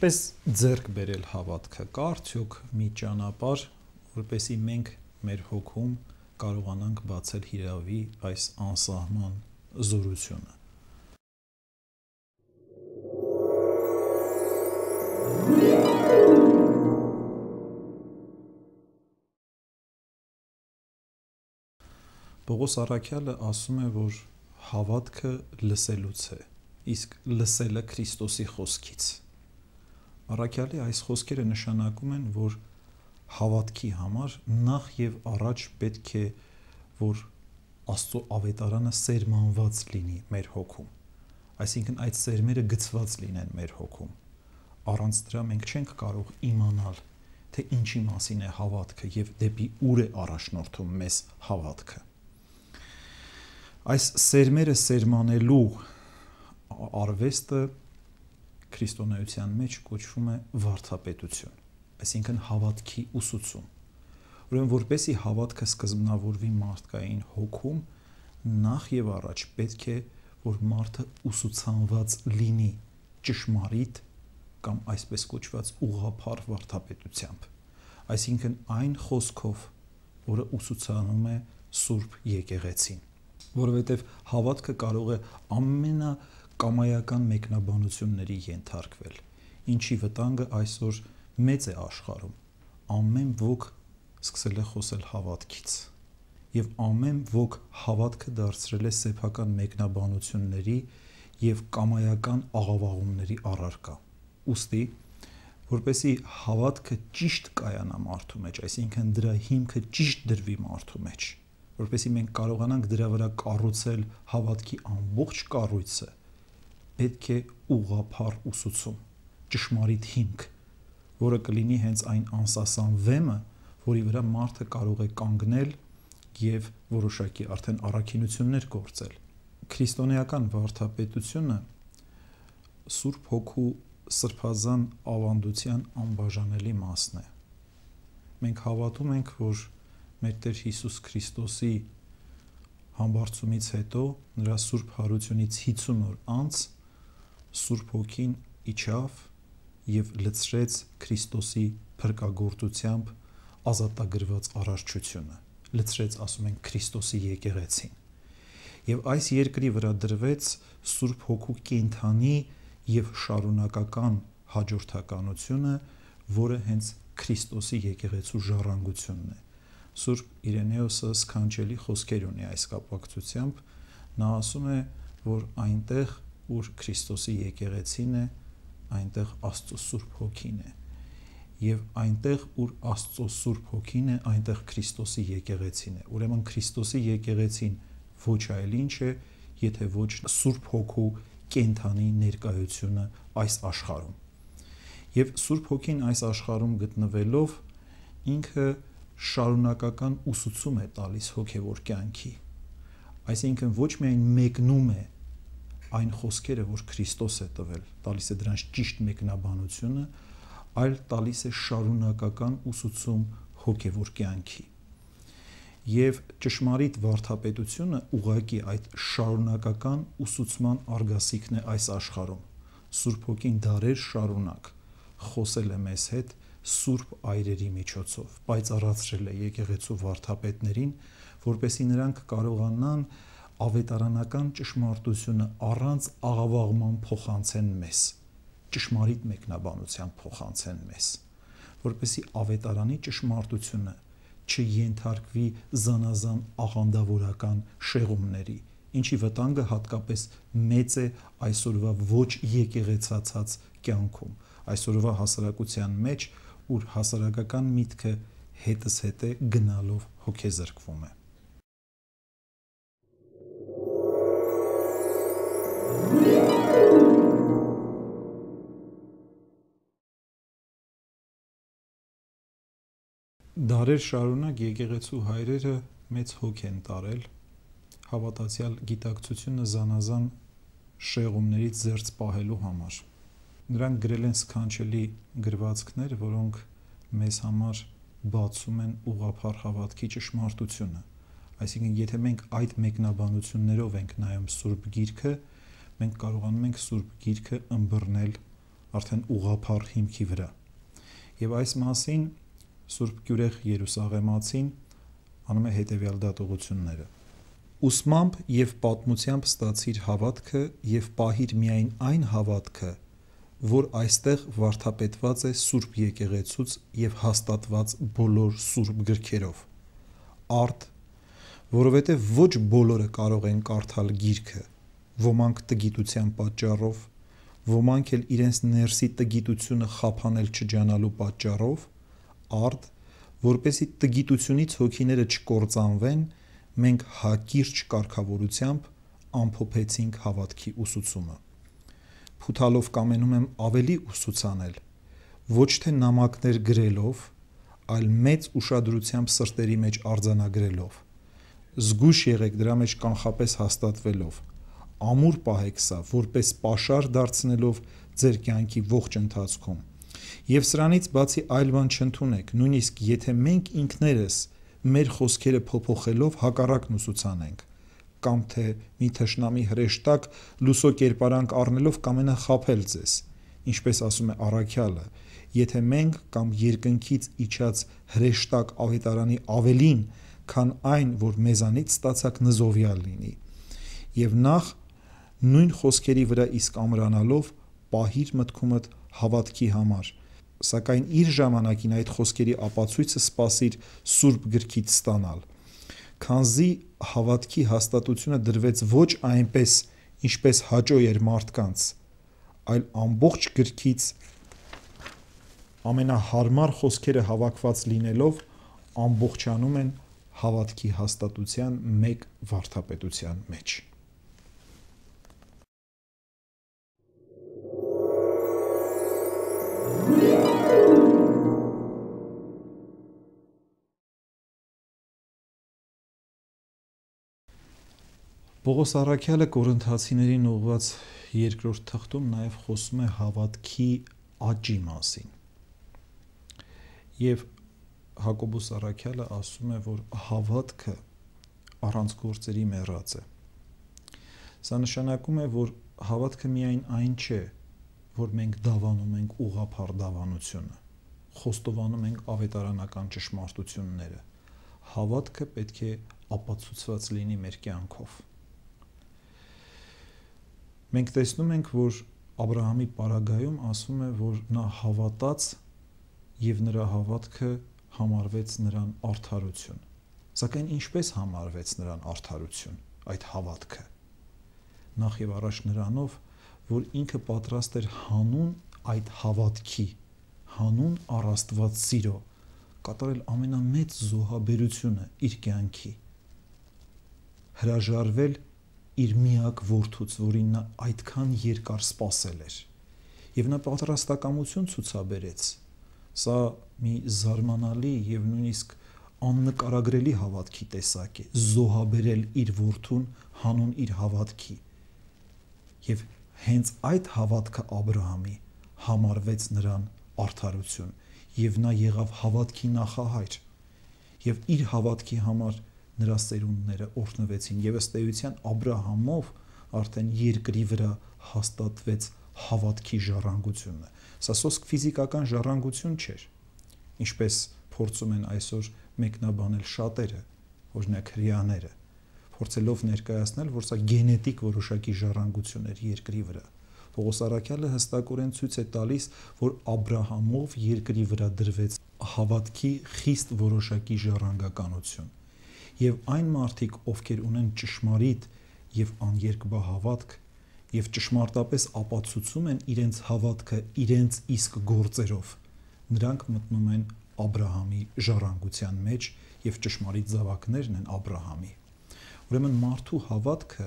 ինչպես ձեռք բերել հավատքը, կա արդյոք մի ճանապարհ, որպեսի մենք մեր հոգում կարողանանք բացել հիրավի այս անսահման զորությունը։ Պողոս Արաքյալը ասում է, որ հավատքը լսելուց է, իսկ լսելը Քրիստոսի խոսքից է Առաքյալի այս խոսքերը նշանակում են, որ հավատքի համար նախ եւ առաջ պետք է որ Աստծո ավետարանը սերմանված լինի մեր հոգում։ Այսինքն այդ սերմերը գծված լինեն մեր հոգում։ Առանց դրա մենք չենք կարող իմանալ, թե ինչի մասին է հավատքը եւ դեպի ուր է առաջնորդում մեզ հավատքը։ Այս սերմերը սերմանելու արվեստը քրիստոնեության մեջ կոչվում է վարդապետություն, այսինքն հավատքի ուսուցում։ Ուրեմն որպեսի հավատքը սկզբնավորվի մարդկային հոգում, նախ եւ առաջ պետք է որ մարդը ուսուցանված լինի ճշմարիտ կամ այսպես կոչված ուղղափառ վարդապետությամբ։ Այսինքն այն խոսքով, որը ուսուցանում է Սուրբ Եկեղեցին, որովհետև հավատքը կարող է ամենա ամ կամայական մեկնաբանությունների ենթարկվել, ինչի վտանգը այսօր մեծ է աշխարհում։ Ամեն ոք սկսել է խոսել հավատքից եւ ամեն ոք հավատքը դարձրել է սեփական մեկնաբանությունների եւ կամայական աղավաղումների առարկա։ Ոստի որպեսի հավատքը ճիշտ կայանա մարդու մեջ, այսինքն դրա հիմքը ճիշտ դրվի մարդու մեջ, որպեսի մենք կարողանանք դրա վրա կառուցել հավատքի ամբողջ կառույցը, պետք է ուղափառ ուսուցում, ճշմարիտ հիմք, որը կլինի հենց այն անսասան վեմը, որի վրա մարդը կարող է կանգնել եւ որոշակի արդեն առաքինություններ գործել։ Քրիստոնեական վարդապետությունը Սուրբ Հոգու սրբազան ավանդության անբաժանելի մասն է։ Մենք հավատում ենք, որ մեր Տեր Հիսուս Քրիստոսի համբարձումից հետո նրա Սուրբ հարությունից 50 օր անց Սուրբ Հոգին իջավ եւ լցրեց Քրիստոսի փրկagorցությամբ ազատագրված առարչությունը։ Լցրեց, ասում են, Քրիստոսի եկեղեցին։ Եվ այս երկրի վրա դրվեց Սուրբ Հոգու կենթանի եւ շարունակական հաջորդականությունը, որը հենց Քրիստոսի եկեղեցու ժառանգությունն է։ Սուրբ Իրենեոսը սքանչելի խոսքեր ունի այս կապակցությամբ։ Նա ասում է, որ այնտեղ ուր Քրիստոսի եկեղեցին է, այնտեղ Աստծո Սուրբ Հոգին է։ Եվ այնտեղ ուր Աստծո Սուրբ Հոգին է, այնտեղ Քրիստոսի եկեղեցին է։ Ուրեմն Քրիստոսի եկեղեցին ոչ այլ ինչ է, եթե ոչ Սուրբ Հոգու կենթանի ներկայությունը այս աշխարհում։ Եվ Սուրբ Հոգին այս աշխարհում գտնվելով ինքը շարունակական ուսուցում է տալիս հոգևոր կյանքի։ Այսինքն ոչ միայն մեկնում է այն խոսքերը, որ Քրիստոս է տվել, տալիս է դրանց ճիշտ մեկնաբանությունը, այլ տալիս է շարունակական ուսուցում հոգևոր կյանքի։ Եվ ճշմարիտ վարթապետությունը ուղակի այդ շարունակական ուսուցման արգասիքն է այս աշխարհում։ Սուրբ Հոգին դարեր շարունակ խոսել է մեզ հետ Սուրբ այրերի միջոցով, բայց առածրել է եկեղեցու վարթապետներին, որպեսի նրանք կարողանան ավետարանական ճշմարտությունը առանց աղավաղման փոխանցեն մեզ ճշմարիտ մեկնաբանության փոխանցեն մեզ որպեսի ավետարանի ճշմարտությունը չենթարկվի զանազան աղանդավորական շեղումների ինչի վտանգը հատկապես մեծ է այսօրվա ոչ եկեղեցացած կյանքում այսօրվա հասարակության մեջ, որ հասարակական միտքը հետս հետե գնալով հոգեզրկվում է։ Դարեր շարունակ եկեղեցու հայրերը մեծ հոգ են տարել հավատացյալ գիտակցությունը զանազան շեղումներից զերծ պահելու համար։ Նրանք գրել են սքանչելի գրվածքներ, որոնք մեզ համար բացում են ուղափառ հավատքի ճշմարտությունը։ Այսինքն, եթե մենք այդ մեկնաբանություններով ենք նայում Սուրբ Գիրքը, մենք կարողանում ենք Սուրբ Գիրքը ըմբռնել արդեն ուղափառ հիմքի վրա։ Եվ այս մասին Սուրբ Գյուրեղ Երուսաղեմացին անում է հետևյալ դատողությունները. Ուսմամբ եւ պատմությամբ ստացիր հավատքը եւ պահիր միայն այն հավատքը, որ այստեղ վարդապետված է Սուրբ Եկեղեցուց եւ հաստատված բոլոր սուրբ գրքերով։ Արդ, որովհետեւ ոչ բոլորը կարող են կարդալ գիրքը, ոմանք տգիտության պատճառով, ոմանք էլ իրենց ներսի տգիտությունը խափանել չճանալու պատճառով արդ, որպեսի տգիտությունից հոգիները չկործանվեն, մենք հակիրճ կարգավորությամբ ամփոփեցինք հավատքի ուսուցումը։ Փութալով կամենում եմ ավելի ուսուցանել, ոչ թե նամակներ գրելով, այլ մեծ ուշադրությամբ սրտերի մեջ արձանագրելով։ Զգուշ եղեք դրա մեջ կանխապես հաստատվելով։ Ամուր պահեք սա, որպես pašար դարձնելով ձեր կյանքի ողջ ընթացքում Եվ սրանից բացի այլ բան չընդունեք, նույնիսկ եթե մենք ինքներս մեր խոսքերը փոփոխելով հակառակն ուսուցանենք կամ թե մի թշնամի հրեշտակ լուսոկերպարանք առնելով կամենա խაფել ձեզ, ինչպես ասում է Արաքյալը, եթե մենք կամ երկնքից իջած հրեշտակ ավետարանի ավելին, քան այն, որ մեզանից ստացակ նզովյալ լինի։ Եվ նախ նույն խոսքերի վրա իսկ ամրանալով պահիր մտքումդ հավատքի համար, սակայն իր ժամանակին այդ խոսքերի ապացույցը սпасիր Սուրբ գրքից ստանալ։ Քանզի հավատքի հաստատությունը դրվեց ոչ այնպես, ինչպես հաճո էր մարդկանց, այլ ամբողջ գրքից ամենահարմար խոսքերը հավաքված լինելով ամբողջանում են հավատքի հաստատության մեկ վարթապետության մեջ։ Պողոս Արաքյալը Կորինթացիներին ուղված երկրորդ թղթում նաև խոսում է հավատքի աճի մասին։ Եվ Հակոբոս Արաքյալը ասում է, որ հավատքը առանց գործերի մեռած է։ Սա նշանակում է, որ հավատքը միայն այն չէ, որ մենք դավանում ենք ուղափառ դավանությունը, խոստովանում ենք ավետարանական ճշմարտությունները։ Հավատքը պետք է ապացուցված լինի մեր կյանքով մենք տեսնում ենք, որ Աբ รา համի պարագայում ասվում է, որ նա հավատաց եւ նրա հավատքը համարվեց նրան արդարություն։ Սակայն ինչպես համարվեց նրան արդարություն այդ հավատքը։ Նախ եւ առաջ նրանով, որ ինքը պատրաստ էր հանուն այդ հավատքի, հանուն առաստված սիրո կատարել ամենամեծ զոհաբերությունը իր կյանքի հրաժարվել իր միակ որդուց, որին նա այդքան երկար սпасել էր։ Եվ նա պատրաստակամություն ցուցաբերեց։ Սա մի զարմանալի եւ նույնիսկ աննկարագրելի հավատքի տեսակ է՝ զոհաբերել իր որդուն հանուն իր հավատքի։ Եվ հենց այդ հավատքը Աբ รา համի համարվեց նրան արդարություն, եւ նա եղավ հավատքի նախահայր։ Եվ իր հավատքի համար նրա ծերունները օրհնվեցին եւ ըստ էության Աբ รา համով արդեն երկրի վրա հաստատվեց հավատքի ժառանգությունը սա սոսկ ֆիզիկական ժառանգություն չէր ինչպես փորձում են այսօր մեկնաբանել շատերը օրինակ հрьяաները փորձելով ներկայացնել որ սա գենետիկ որոշակի ժառանգություն էր երկրի վրա Պողոս Արաքյալը հստակորեն ցույց է տալիս, որ Աբ รา համով երկրի վրա դրվեց հավատքի խիստ որոշակի ժառանգականություն եւ այն մարդիկ, ովքեր ունեն ճշմարիտ եւ աներկբա հավատք եւ ճշմարտապես ապացուցում են իրենց հավատքը իրենց իսկ գործերով, նրանք մտնում են Աբ รา համի ժառանգության մեջ եւ ճշմարիտ զավակներն են Աբ รา համի։ Ուրեմն մարդու հավատքը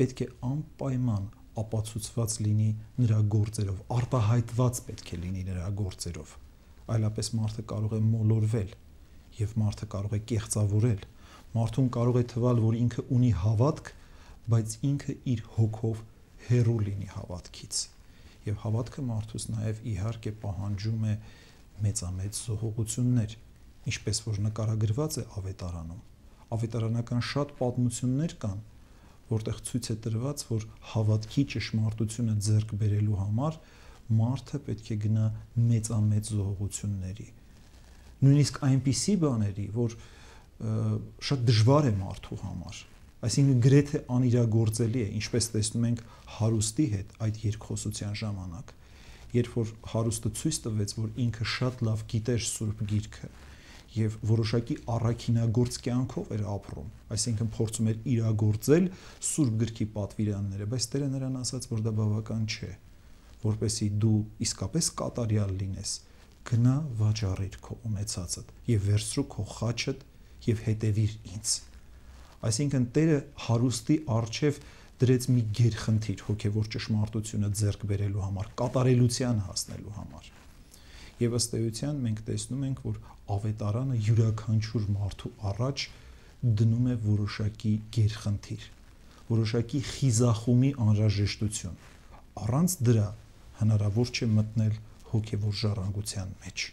պետք է անպայման ապացուցված լինի նրա գործերով, արտահայտված պետք է լինի նրա գործերով։ Այլապես մարդը կարող է մոլորվել եւ մարդը կարող է կեղծավորել Մարդուն կարող է թվալ, որ ինքը ունի հավատք, բայց ինքը իր հոգով հերու լինի հավատքից։ Եվ հավատքը մարդուց նաև իհարկե պահանջում է մեծամեծ զողողություններ, ինչպես որ նկարագրված է ավետարանում։ Ավետարանական շատ պատմություններ կան, որտեղ ցույց է տրված, որ հավատքի ճշմարտությունը ձեռք բերելու համար մարդը պետք է գնա մեծամեծ զողողությունների։ Նույնիսկ այնպիսի բաների, որ շատ դժվար է մարդու համար։ Այսինքն գրեթե անիրագործելի է, ինչպես տեսնում ենք հարուստի հետ այդ երկխոսության ժամանակ, երբ որ հարուստը ցույց տվեց, որ ինքը շատ լավ գիտեր Սուրբ Գիրքը և որոշակի առաքինագործ կյանքով էր ապրում, այսինքն փորձում էր իրագործել Սուրբ Գրքի պատվիրանները, բայց Տերը նրան ասաց, որ դա բավական չէ, որպեսի դու իսկապես կատարյալ լինես, գնա վաճառիր քո ունեցածդ եւ վերցրու քո խաչդ եւ հետևիր ինձ։ Այսինքն Տերը հարուստի արչև դրեց մի գերխնդիր հոգևոր ճշմարտությունը ձեռք բերելու համար, կատարելության հասնելու համար։ Եվ ըստ էության մենք տեսնում ենք, որ ավետարանը յուրաքանչյուր մարդու առաջ դնում է որոշակի գերխնդիր, որոշակի խիզախումի անհրաժեշտություն։ Առանց դրա հնարավոր չէ մտնել հոգևոր ժառանգության մեջ։